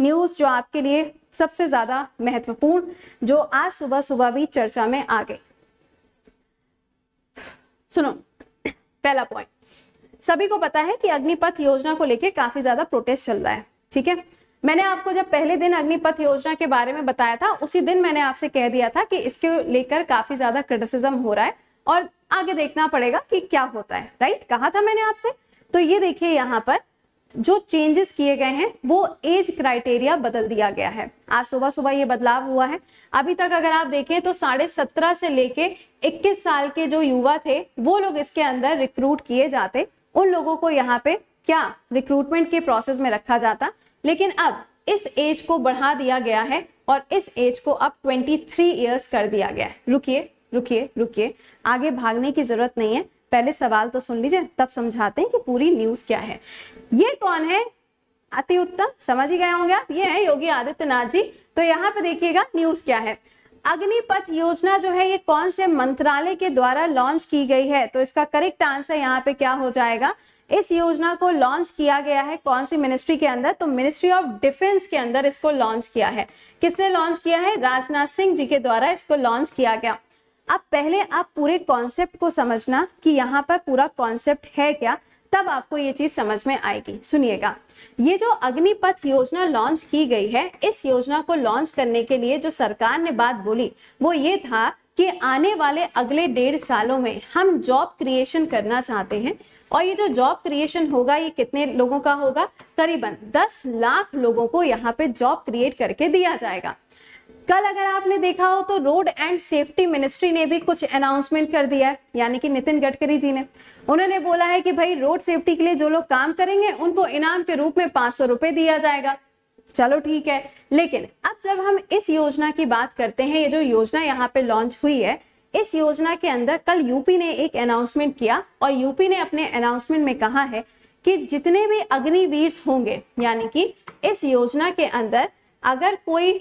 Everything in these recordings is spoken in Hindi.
न्यूज जो आपके लिए सबसे ज्यादा महत्वपूर्ण जो आज सुबह सुबह भी चर्चा में आ गई सुनो पहला पॉइंट सभी को पता है कि अग्निपथ योजना को लेकर काफी ज्यादा प्रोटेस्ट चल रहा है ठीक है मैंने आपको जब पहले दिन अग्निपथ योजना के बारे में बताया था उसी दिन मैंने आपसे कह दिया था कि इसके लेकर काफी ज्यादा क्रिटिसिज्म हो रहा है और आगे देखना पड़ेगा कि क्या होता है राइट कहा था मैंने आपसे तो ये देखिए यहाँ पर जो चेंजेस किए गए हैं वो एज क्राइटेरिया बदल दिया गया है आज सुबह सुबह ये बदलाव हुआ है अभी तक अगर आप देखें तो साढ़े सत्रह से लेके इक्कीस साल के जो युवा थे वो लोग इसके अंदर रिक्रूट किए जाते उन लोगों को यहाँ पे क्या रिक्रूटमेंट के प्रोसेस में रखा जाता लेकिन अब इस एज को बढ़ा दिया गया है और इस एज को अब ट्वेंटी थ्री ईयर्स कर दिया गया है रुकिए रुकिए रुकिए आगे भागने की जरूरत नहीं है पहले सवाल तो सुन लीजिए तब समझाते हैं कि पूरी न्यूज क्या है ये कौन है अति उत्तम समझ ही गए होंगे आप ये है योगी आदित्यनाथ जी तो यहाँ पे देखिएगा न्यूज क्या है अग्निपथ योजना जो है ये कौन से मंत्रालय के द्वारा लॉन्च की गई है तो इसका करेक्ट आंसर यहाँ पे क्या हो जाएगा इस योजना को लॉन्च किया गया है कौन सी मिनिस्ट्री के अंदर तो मिनिस्ट्री ऑफ डिफेंस के अंदर इसको लॉन्च किया है किसने लॉन्च किया है राजनाथ सिंह जी के द्वारा इसको लॉन्च किया गया अब पहले आप पूरे कॉन्सेप्ट को समझना कि यहाँ पर पूरा कॉन्सेप्ट है क्या तब आपको ये चीज समझ में आएगी सुनिएगा ये जो अग्निपथ योजना लॉन्च की गई है इस योजना को लॉन्च करने के लिए जो सरकार ने बात बोली वो ये था कि आने वाले अगले डेढ़ सालों में हम जॉब क्रिएशन करना चाहते हैं और ये जो जॉब क्रिएशन होगा ये कितने लोगों का होगा करीबन 10 लाख लोगों को यहाँ पे जॉब क्रिएट करके दिया जाएगा कल अगर आपने देखा हो तो रोड एंड सेफ्टी मिनिस्ट्री ने भी कुछ अनाउंसमेंट कर दिया है यानी कि नितिन गडकरी जी ने उन्होंने बोला है कि भाई रोड सेफ्टी के लिए जो लोग काम करेंगे उनको इनाम के रूप में पांच सौ रुपए दिया जाएगा चलो ठीक है लेकिन अब जब हम इस योजना की बात करते हैं ये जो योजना यहाँ पे लॉन्च हुई है इस योजना के अंदर कल यूपी ने एक अनाउंसमेंट किया और यूपी ने अपने अनाउंसमेंट में कहा है कि जितने भी अग्निवीर होंगे यानी कि इस योजना के अंदर अगर कोई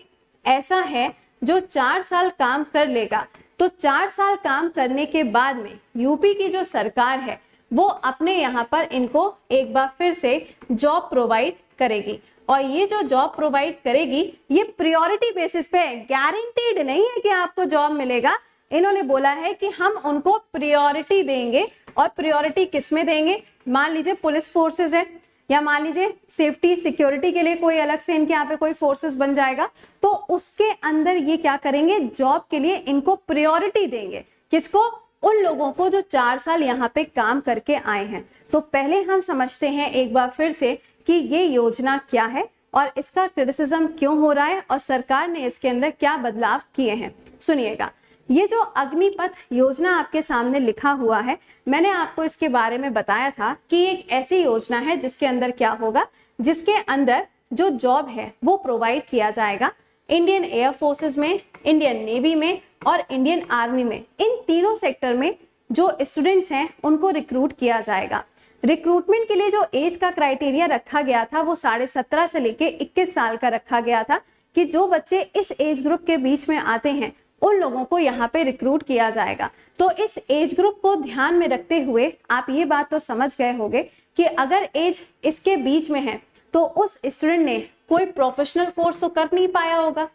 ऐसा है जो चार साल काम कर लेगा तो चार साल काम करने के बाद में यूपी की जो सरकार है वो अपने यहाँ पर इनको एक बार फिर से जॉब प्रोवाइड करेगी और ये जो जॉब प्रोवाइड करेगी ये प्रियोरिटी बेसिस पे है गारंटीड नहीं है कि आपको जॉब मिलेगा इन्होंने बोला है कि हम उनको प्रियोरिटी देंगे और प्रियोरिटी किस में देंगे मान लीजिए पुलिस फोर्सेज है या मान लीजिए सेफ्टी सिक्योरिटी के लिए कोई अलग से इनके यहाँ पे कोई फोर्सेस बन जाएगा तो उसके अंदर ये क्या करेंगे जॉब के लिए इनको प्रियोरिटी देंगे किसको उन लोगों को जो चार साल यहाँ पे काम करके आए हैं तो पहले हम समझते हैं एक बार फिर से कि ये योजना क्या है और इसका क्रिटिसिज्म क्यों हो रहा है और सरकार ने इसके अंदर क्या बदलाव किए हैं सुनिएगा ये जो अग्निपथ योजना आपके सामने लिखा हुआ है मैंने आपको इसके बारे में बताया था कि एक ऐसी योजना है जिसके अंदर क्या होगा जिसके अंदर जो जॉब है वो प्रोवाइड किया जाएगा इंडियन एयर फोर्सेस में इंडियन नेवी में और इंडियन आर्मी में इन तीनों सेक्टर में जो स्टूडेंट्स हैं उनको रिक्रूट किया जाएगा रिक्रूटमेंट के लिए जो एज का क्राइटेरिया रखा गया था वो साढ़े सत्रह से लेके इक्कीस साल का रखा गया था कि जो बच्चे इस एज ग्रुप के बीच में आते हैं उन लोगों को यहाँ पे रिक्रूट किया जाएगा तो इस एज ग्रुप को ध्यान में रखते हुए आप ये बात तो समझ गए होंगे कि अगर एज इसके बीच में है तो उस स्टूडेंट ने कोई प्रोफेशनल कोर्स तो कर नहीं पाया होगा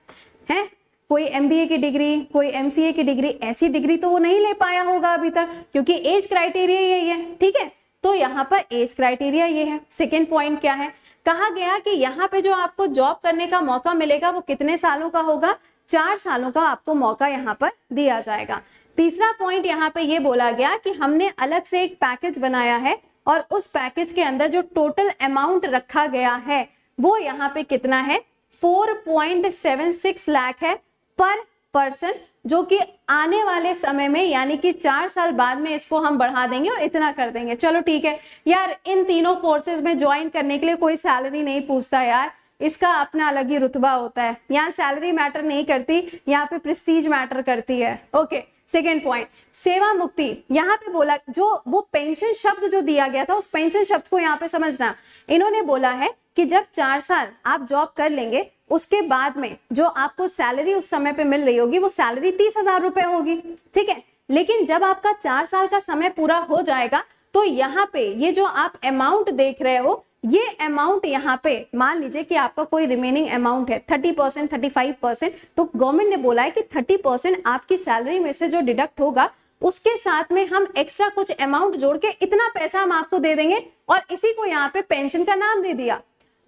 है कोई एम की डिग्री कोई एम की डिग्री ऐसी डिग्री तो वो नहीं ले पाया होगा अभी तक क्योंकि एज क्राइटेरिया यही है ठीक है तो यहाँ पर एज क्राइटेरिया ये है सेकेंड पॉइंट क्या है कहा गया कि यहाँ पे जो आपको जॉब करने का मौका मिलेगा वो कितने सालों का होगा चार सालों का आपको मौका यहाँ पर दिया जाएगा तीसरा पॉइंट यहाँ पे ये बोला गया कि हमने अलग से एक पैकेज बनाया है और उस पैकेज के अंदर जो टोटल अमाउंट रखा गया है वो यहाँ पे कितना है 4.76 लाख है पर पर्सन जो कि आने वाले समय में यानी कि चार साल बाद में इसको हम बढ़ा देंगे और इतना कर देंगे चलो ठीक है यार इन तीनों फोर्सेज में ज्वाइन करने के लिए कोई सैलरी नहीं पूछता यार इसका अपना अलग ही रुतबा होता है यहाँ सैलरी मैटर नहीं करती यहाँ पे प्रेस्टीज मैटर करती है ओके सेकेंड पॉइंट सेवा मुक्ति यहाँ पे बोला जो वो पेंशन शब्द जो दिया गया था उस पेंशन शब्द को यहाँ पे समझना इन्होंने बोला है कि जब चार साल आप जॉब कर लेंगे उसके बाद में जो आपको सैलरी उस समय पे मिल रही होगी वो सैलरी तीस हजार रुपए होगी ठीक है लेकिन जब आपका चार साल का समय पूरा हो जाएगा तो यहाँ पे ये जो आप अमाउंट देख रहे हो ये अमाउंट यहाँ पे मान लीजिए कि आपका कोई रिमेनिंग अमाउंट है thirty percent thirty five percent तो गवर्नमेंट ने बोला है कि थर्टी परसेंट आपकी सैलरी में से जो डिडक्ट होगा उसके साथ में हम एक्स्ट्रा कुछ अमाउंट जोड़ के इतना पैसा हम आपको दे देंगे और इसी को यहाँ पे पेंशन का नाम दे दिया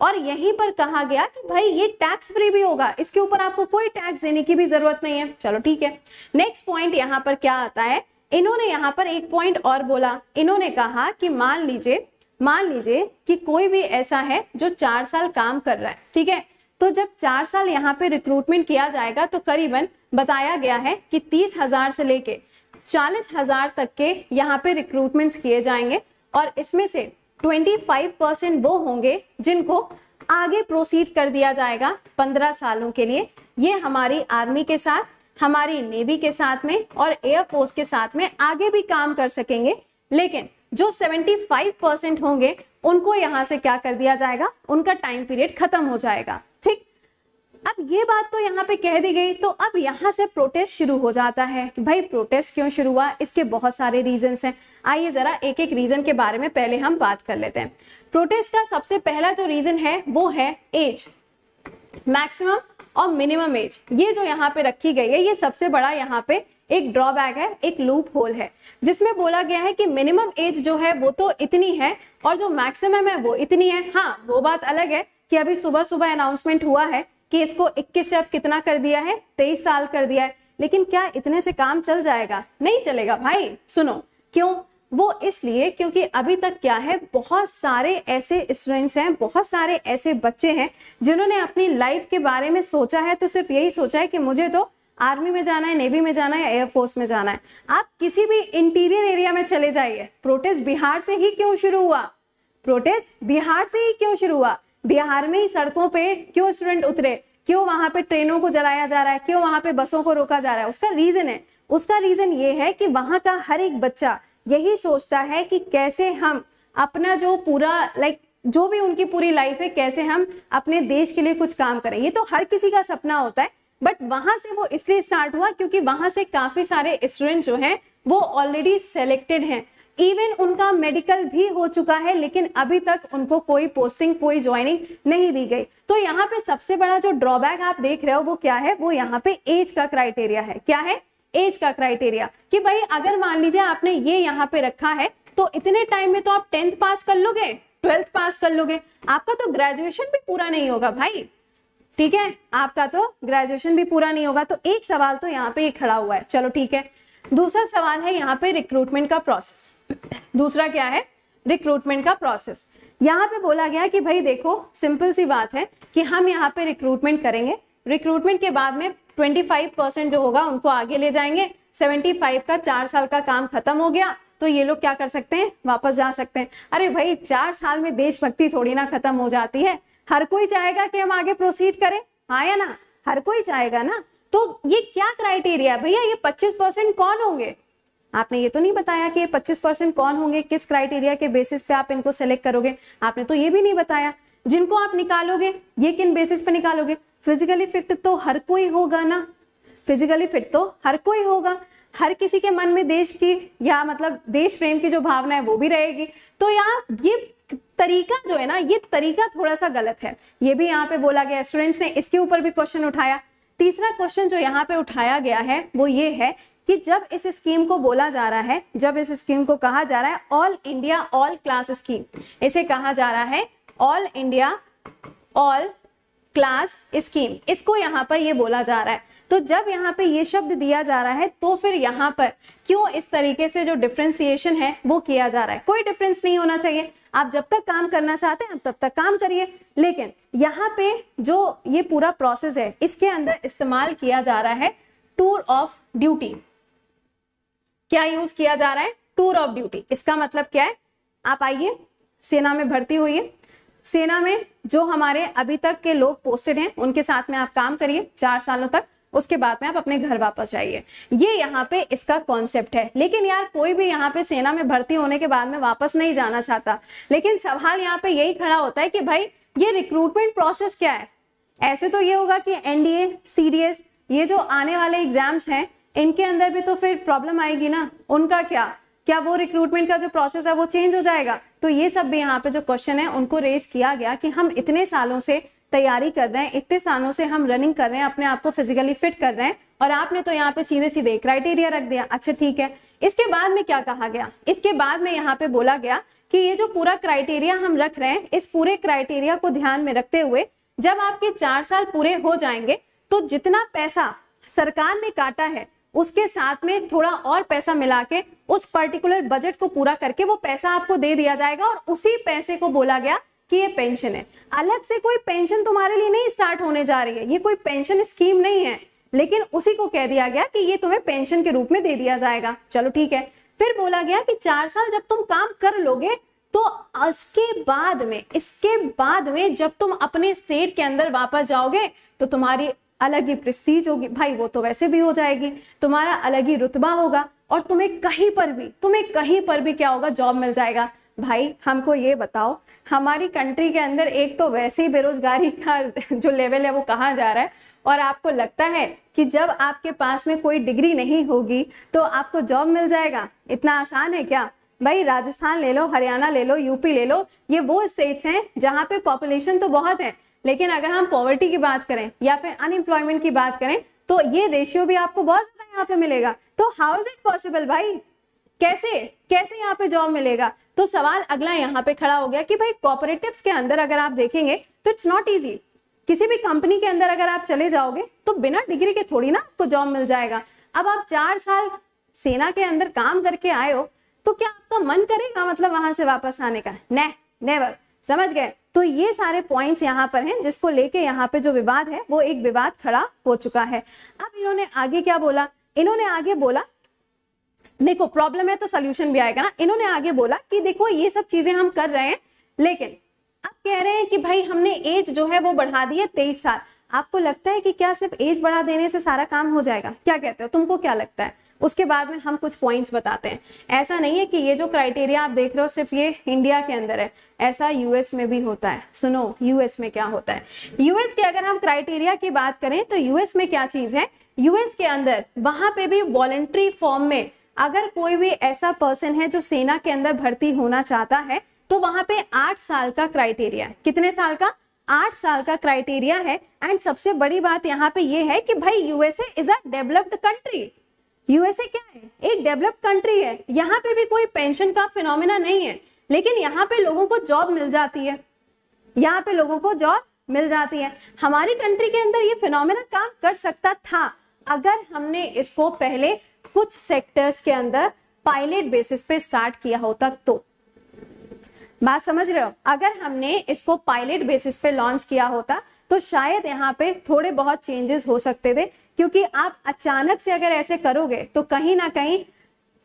और यहीं पर कहा गया कि भाई ये टैक्स फ्री भी होगा इसके ऊपर आपको कोई टैक्स देने की भी जरूरत नहीं है चलो ठीक है नेक्स्ट पॉइंट यहाँ पर क्या आता है इन्होंने यहाँ पर एक पॉइंट और बोला इन्होंने कहा कि मान लीजिए मान लीजिए कि कोई भी ऐसा है जो चार साल काम कर रहा है ठीक है तो जब चार साल यहाँ पे रिक्रूटमेंट किया जाएगा तो करीबन बताया गया है कि तीस हजार से लेके चालीस हजार तक के यहाँ पे रिक्रूटमेंट किए जाएंगे और इसमें से ट्वेंटी फाइव परसेंट वो होंगे जिनको आगे प्रोसीड कर दिया जाएगा पंद्रह सालों के लिए ये हमारी आर्मी के साथ हमारी नेवी के साथ में और एयरफोर्स के साथ में आगे भी काम कर सकेंगे लेकिन जो 75 परसेंट होंगे उनको यहां से क्या कर दिया जाएगा उनका टाइम पीरियड खत्म हो जाएगा ठीक अब ये बात तो यहाँ पे कह दी गई तो अब यहाँ से प्रोटेस्ट शुरू हो जाता है कि भाई प्रोटेस्ट क्यों शुरू हुआ इसके बहुत सारे रीजंस हैं आइए जरा एक एक रीजन के बारे में पहले हम बात कर लेते हैं प्रोटेस्ट का सबसे पहला जो रीजन है वो है एज मैक्सिमम और मिनिमम एज ये जो यहाँ पे रखी गई है ये सबसे बड़ा यहाँ पे एक ड्रॉबैक है एक लूप होल है जिसमें बोला गया है कि मिनिमम एज जो है वो तो इतनी है और जो मैक्सिमम है वो इतनी है हाँ वो बात अलग है कि अभी सुबह सुबह अनाउंसमेंट हुआ है कि इसको 21 से अब कितना कर दिया है 23 साल कर दिया है लेकिन क्या इतने से काम चल जाएगा नहीं चलेगा भाई सुनो क्यों वो इसलिए क्योंकि अभी तक क्या है बहुत सारे ऐसे स्टूडेंट्स हैं बहुत सारे ऐसे बच्चे हैं जिन्होंने अपनी लाइफ के बारे में सोचा है तो सिर्फ यही सोचा है कि मुझे तो आर्मी में जाना है नेवी में जाना है एयरफोर्स में जाना है आप किसी भी इंटीरियर एरिया में चले जाइए प्रोटेस्ट बिहार से ही क्यों शुरू हुआ प्रोटेस्ट बिहार से ही क्यों शुरू हुआ बिहार में ही सड़कों पे क्यों स्टूडेंट उतरे क्यों वहां पे ट्रेनों को जलाया जा रहा है क्यों वहां पे बसों को रोका जा रहा है उसका रीजन है उसका रीजन ये है कि वहां का हर एक बच्चा यही सोचता है कि कैसे हम अपना जो पूरा लाइक जो भी उनकी पूरी लाइफ है कैसे हम अपने देश के लिए कुछ काम करें ये तो हर किसी का सपना होता है बट वहां से वो इसलिए स्टार्ट हुआ क्योंकि वहां से काफी सारे स्टूडेंट जो हैं वो ऑलरेडी सेलेक्टेड हैं इवन उनका मेडिकल भी हो चुका है लेकिन अभी तक उनको कोई पोस्टिंग कोई ज्वाइनिंग नहीं दी गई तो यहाँ पे सबसे बड़ा जो ड्रॉबैक आप देख रहे हो वो क्या है वो यहाँ पे एज का क्राइटेरिया है क्या है एज का क्राइटेरिया कि भाई अगर मान लीजिए आपने ये यहाँ पे रखा है तो इतने टाइम में तो आप टेंथ पास कर लोगे ट्वेल्थ पास कर लोगे आपका तो ग्रेजुएशन भी पूरा नहीं होगा भाई ठीक है आपका तो ग्रेजुएशन भी पूरा नहीं होगा तो एक सवाल तो यहाँ पे ही खड़ा हुआ है चलो ठीक है दूसरा सवाल है यहाँ पे रिक्रूटमेंट का प्रोसेस दूसरा क्या है रिक्रूटमेंट का प्रोसेस यहाँ पे बोला गया कि भाई देखो सिंपल सी बात है कि हम यहाँ पे रिक्रूटमेंट करेंगे रिक्रूटमेंट के बाद में 25 परसेंट जो होगा उनको आगे ले जाएंगे 75 का चार साल का काम खत्म हो गया तो ये लोग क्या कर सकते हैं वापस जा सकते हैं अरे भाई चार साल में देशभक्ति थोड़ी ना खत्म हो जाती है हर कोई चाहेगा कि हम आगे प्रोसीड करें हाँ या ना हर कोई चाहेगा ना तो ये क्या क्राइटेरिया है भैया ये 25 परसेंट कौन होंगे आपने ये तो नहीं बताया कि ये 25 परसेंट कौन होंगे किस क्राइटेरिया के बेसिस पे आप इनको सेलेक्ट करोगे आपने तो ये भी नहीं बताया जिनको आप निकालोगे ये किन बेसिस पे निकालोगे फिजिकली फिट तो हर कोई होगा ना फिजिकली फिट तो हर कोई होगा हर किसी के मन में देश की या मतलब देश प्रेम की जो भावना है वो भी रहेगी तो यहाँ ये तरीका जो है ना ये तरीका थोड़ा सा गलत है ये भी यहाँ पे बोला गया स्टूडेंट्स ने इसके ऊपर भी क्वेश्चन उठाया तीसरा क्वेश्चन जो यहाँ पे उठाया गया है वो ये है कि जब इस स्कीम को बोला जा रहा है जब इस स्कीम को कहा जा रहा है all India all class scheme इसे कहा जा रहा है all India all class scheme इसको यहाँ पर ये बोला जा रहा है तो जब यहाँ पे ये शब्द दिया जा रहा है तो फिर यहाँ पर क्यों इस तरीके से जो डिफ्रेंसिएशन है वो किया जा रहा है कोई डिफरेंस नहीं होना चाहिए आप जब तक काम करना चाहते हैं आप तब तक काम करिए लेकिन यहाँ पे जो ये पूरा प्रोसेस है इसके अंदर इस्तेमाल किया जा रहा है टूर ऑफ ड्यूटी क्या यूज किया जा रहा है टूर ऑफ ड्यूटी इसका मतलब क्या है आप आइए सेना में भर्ती होइए सेना में जो हमारे अभी तक के लोग पोस्टेड हैं उनके साथ में आप काम करिए चार सालों तक उसके बाद में आप अपने घर वापस जाइए ये यहाँ पे इसका कॉन्सेप्ट है लेकिन यार कोई भी यहाँ पे सेना में भर्ती होने के बाद में वापस नहीं जाना चाहता लेकिन सवाल यहाँ पे यही खड़ा होता है कि भाई ये रिक्रूटमेंट प्रोसेस क्या है ऐसे तो ये होगा कि एनडीए सीडीएस ये जो आने वाले एग्जाम्स हैं इनके अंदर भी तो फिर प्रॉब्लम आएगी ना उनका क्या क्या वो रिक्रूटमेंट का जो प्रोसेस है वो चेंज हो जाएगा तो ये सब भी यहाँ पे जो क्वेश्चन है उनको रेज किया गया कि हम इतने सालों से तैयारी कर रहे हैं इतने सालों से हम रनिंग कर रहे हैं अपने आप को फिजिकली फिट कर रहे हैं और आपने तो यहाँ पे सीधे सीधे क्राइटेरिया रख दिया अच्छा ठीक है इसके बाद में क्या कहा गया इसके बाद में यहाँ पे बोला गया कि ये जो पूरा क्राइटेरिया हम रख रहे हैं इस पूरे क्राइटेरिया को ध्यान में रखते हुए जब आपके चार साल पूरे हो जाएंगे तो जितना पैसा सरकार ने काटा है उसके साथ में थोड़ा और पैसा मिला के उस पर्टिकुलर बजट को पूरा करके वो पैसा आपको दे दिया जाएगा और उसी पैसे को बोला गया कि ये पेंशन है अलग से कोई पेंशन तुम्हारे लिए नहीं स्टार्ट होने जा रही है ये कोई पेंशन स्कीम नहीं है लेकिन उसी को कह दिया गया कि ये तुम्हें पेंशन के रूप में दे दिया जाएगा चलो ठीक है फिर बोला गया कि चार साल जब तुम काम कर लोगे तो इसके बाद में इसके बाद में जब तुम अपने सेठ के अंदर वापस जाओगे तो तुम्हारी अलग ही प्रेस्टीज होगी भाई वो तो वैसे भी हो जाएगी तुम्हारा अलग ही रुतबा होगा और तुम्हें कहीं पर भी तुम्हें कहीं पर भी क्या होगा जॉब मिल जाएगा भाई हमको ये बताओ हमारी कंट्री के अंदर एक तो वैसे ही बेरोजगारी का जो लेवल है वो कहाँ जा रहा है और आपको लगता है कि जब आपके पास में कोई डिग्री नहीं होगी तो आपको जॉब मिल जाएगा इतना आसान है क्या भाई राजस्थान ले लो हरियाणा ले लो यूपी ले लो ये वो स्टेट्स हैं जहाँ पे पॉपुलेशन तो बहुत है लेकिन अगर हम पॉवर्टी की बात करें या फिर अनएम्प्लॉयमेंट की बात करें तो ये रेशियो भी आपको बहुत ज्यादा यहाँ पे मिलेगा तो हाउ इज इट पॉसिबल भाई कैसे कैसे यहाँ पे जॉब मिलेगा तो सवाल अगला यहाँ पे खड़ा हो गया कि भाई कॉपरेटिव के अंदर अगर आप देखेंगे तो इट्स नॉट ईजी किसी भी कंपनी के अंदर अगर आप चले जाओगे तो बिना डिग्री के थोड़ी ना आपको जॉब मिल जाएगा अब आप चार साल सेना के अंदर काम करके आए हो तो क्या आपका मन करेगा मतलब वहां से वापस आने का ने नेवर समझ गए तो ये सारे पॉइंट्स यहाँ पर हैं जिसको लेके यहाँ पे जो विवाद है वो एक विवाद खड़ा हो चुका है अब इन्होंने आगे क्या बोला इन्होंने आगे बोला देखो प्रॉब्लम है तो सोल्यूशन भी आएगा ना इन्होंने आगे बोला कि देखो ये सब चीजें हम कर रहे हैं लेकिन आप कह रहे हैं कि भाई हमने एज जो है वो बढ़ा दी है तेईस साल आपको लगता है कि क्या सिर्फ एज बढ़ा देने से सारा काम हो जाएगा क्या कहते हो तुमको क्या लगता है उसके बाद में हम कुछ पॉइंट्स बताते हैं ऐसा नहीं है कि ये जो क्राइटेरिया आप देख रहे हो सिर्फ ये इंडिया के अंदर है ऐसा यूएस में भी होता है सुनो यूएस में क्या होता है यूएस के अगर हम क्राइटेरिया की बात करें तो यूएस में क्या चीज है यूएस के अंदर वहां पे भी वॉलेंट्री फॉर्म में अगर कोई भी ऐसा पर्सन है जो सेना के अंदर भर्ती होना चाहता है तो वहां पे आठ साल का क्राइटेरिया है कितने साल का आठ साल का क्राइटेरिया है एंड सबसे बड़ी बात यहाँ पे ये है कि भाई USA is a developed country USA क्या है एक डेवलप्ड कंट्री है यहाँ पे भी कोई पेंशन का फिनोमिना नहीं है लेकिन यहाँ पे लोगों को जॉब मिल जाती है यहाँ पे लोगों को जॉब मिल जाती है हमारी कंट्री के अंदर ये फिनोमिना काम कर सकता था अगर हमने इसको पहले कुछ सेक्टर्स के अंदर पायलट बेसिस पे स्टार्ट किया होता तो बात समझ रहे हो अगर हमने इसको पायलट बेसिस पे लॉन्च किया होता तो शायद यहाँ पे थोड़े बहुत चेंजेस हो सकते थे क्योंकि आप अचानक से अगर ऐसे करोगे तो कहीं ना कहीं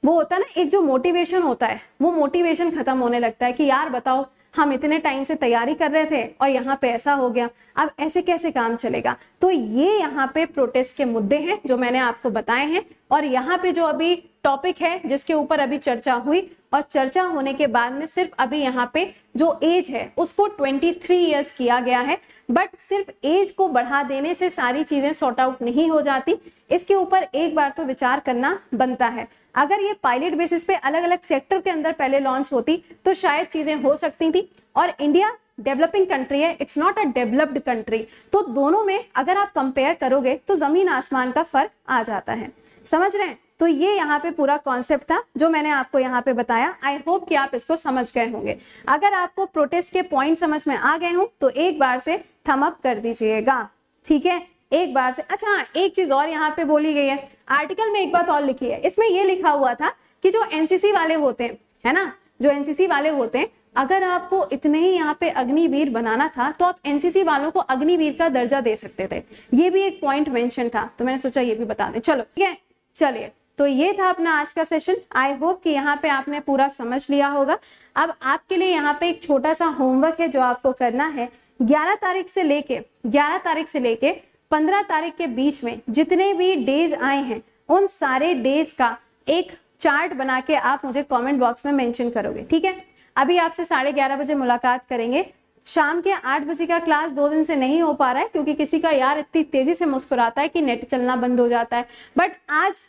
वो होता है ना एक जो मोटिवेशन होता है वो मोटिवेशन खत्म होने लगता है कि यार बताओ हम इतने टाइम से तैयारी कर रहे थे और यहाँ पे ऐसा हो गया अब ऐसे कैसे काम चलेगा तो ये यहाँ पे प्रोटेस्ट के मुद्दे हैं जो मैंने आपको बताए हैं और यहाँ पे जो अभी टॉपिक है जिसके ऊपर अभी चर्चा हुई और चर्चा होने के बाद में सिर्फ अभी यहाँ पे जो एज है उसको 23 इयर्स किया गया है बट सिर्फ एज को बढ़ा देने से सारी चीजें सॉर्ट आउट नहीं हो जाती इसके ऊपर एक बार तो विचार करना बनता है अगर ये पायलट बेसिस पे अलग अलग सेक्टर के अंदर पहले लॉन्च होती तो शायद चीजें हो सकती थी और इंडिया डेवलपिंग कंट्री है it's not a developed country तो दोनों में अगर आप कंपेयर करोगे तो ज़मीन आसमान का फ़र्क आ जाता है समझ रहे हैं तो ये यहाँ पे पूरा कॉन्सेप्ट था जो मैंने आपको यहाँ पे बताया आई होप कि आप इसको समझ गए होंगे अगर आपको प्रोटेस्ट के पॉइंट समझ में आ गए हों तो एक बार से थम अप कर दीजिएगा ठीक है एक बार से अच्छा एक चीज और यहाँ पे बोली गई है आर्टिकल में एक बात और लिखी है इसमें ये लिखा हुआ था कि जो एनसीसी वाले होते हैं है ना जो एनसीसी वाले होते हैं अगर आपको इतने ही यहाँ पे अग्निवीर बनाना था तो आप एनसीसी वालों को अग्निवीर का दर्जा दे सकते थे ये भी एक पॉइंट मेंशन था तो मैंने सोचा ये भी बता दें चलो ठीक है चलिए तो ये था अपना आज का सेशन आई होप कि यहाँ पे आपने पूरा समझ लिया होगा अब आपके लिए यहाँ पे एक छोटा सा होमवर्क है जो आपको करना है 11 तारीख से लेके 11 तारीख से लेके 15 तारीख के बीच में जितने भी डेज आए हैं उन सारे डेज का एक चार्ट बना के आप मुझे कमेंट बॉक्स में मेंशन करोगे ठीक है अभी आपसे साढ़े ग्यारह बजे मुलाकात करेंगे शाम के आठ बजे का क्लास दो दिन से नहीं हो पा रहा है क्योंकि किसी का यार इतनी तेजी से मुस्कुराता है कि नेट चलना बंद हो जाता है बट आज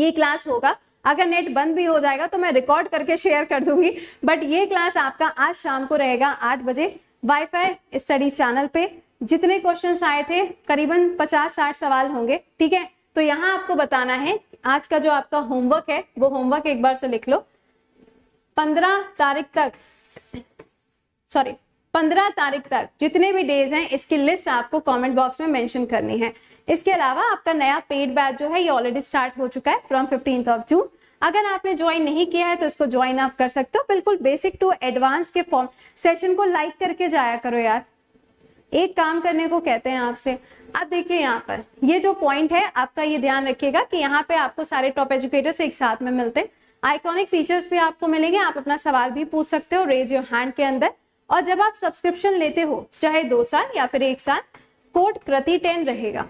ये क्लास होगा अगर नेट बंद भी हो जाएगा तो मैं रिकॉर्ड करके शेयर कर दूंगी बट ये क्लास आपका आज शाम को रहेगा आठ बजे वाईफाई स्टडी चैनल पे जितने क्वेश्चन आए थे करीबन पचास साठ सवाल होंगे ठीक है तो यहाँ आपको बताना है आज का जो आपका होमवर्क है वो होमवर्क एक बार से लिख लो पंद्रह तारीख तक सॉरी पंद्रह तारीख तक जितने भी डेज हैं इसकी लिस्ट आपको कमेंट बॉक्स में मेंशन करनी है इसके अलावा आपका नया पेड बैच जो है ये ऑलरेडी स्टार्ट हो चुका है फ्रॉम फिफ्टीन ऑफ जून अगर आपने ज्वाइन नहीं किया है तो इसको ज्वाइन आप कर सकते हो बिल्कुल बेसिक टू एडवांस के फॉर्म सेशन को लाइक करके जाया करो यार एक काम करने को कहते हैं आपसे आप देखिए यहाँ पर ये जो पॉइंट है आपका ये ध्यान रखिएगा कि यहाँ पे आपको सारे टॉप एजुकेटर्स एक साथ में मिलते हैं आइकॉनिक फीचर्स भी आपको मिलेंगे आप अपना सवाल भी पूछ सकते हो रेज योर हैंड के अंदर और जब आप सब्सक्रिप्शन लेते हो चाहे दो साल या फिर एक साल कोड कृति टेन रहेगा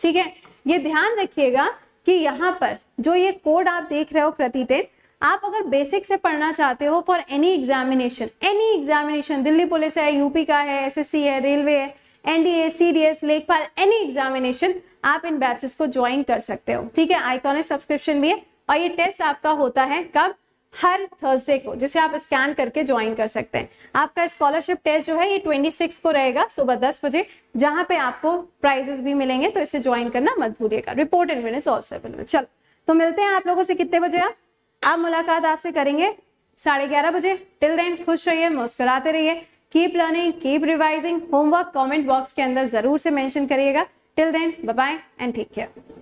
ठीक है ये ध्यान रखिएगा कि यहाँ पर जो ये कोड आप देख रहे हो कृति टेन आप अगर बेसिक से पढ़ना चाहते हो for any examination any examination Delhi police है यूपी का है एस है रेलवे है एनडीए एस लेखपाल एनी एग्जामिनेशन आप इन बैचेस को ज्वाइन कर सकते हो ठीक है आइकॉनिक सब्सक्रिप्शन भी है और ये टेस्ट आपका होता है कब हर थर्सडे को जिसे आप स्कैन करके ज्वाइन कर सकते हैं आपका स्कॉलरशिप टेस्ट जो है ये 26 को रहेगा सुबह 10 बजे जहां पे आपको प्राइजेस भी मिलेंगे तो इसे ज्वाइन करना मत भूलिएगा report and minute also available चलो तो मिलते हैं आप लोगों से कितने बजे आप आप मुलाकात आपसे करेंगे साढ़े ग्यारह बजे टिल देन खुश रहिए मुस्कुराते रहिए keep learning keep revising homework comment box के अंदर जरूर से मैंशन करिएगा till then bye and take care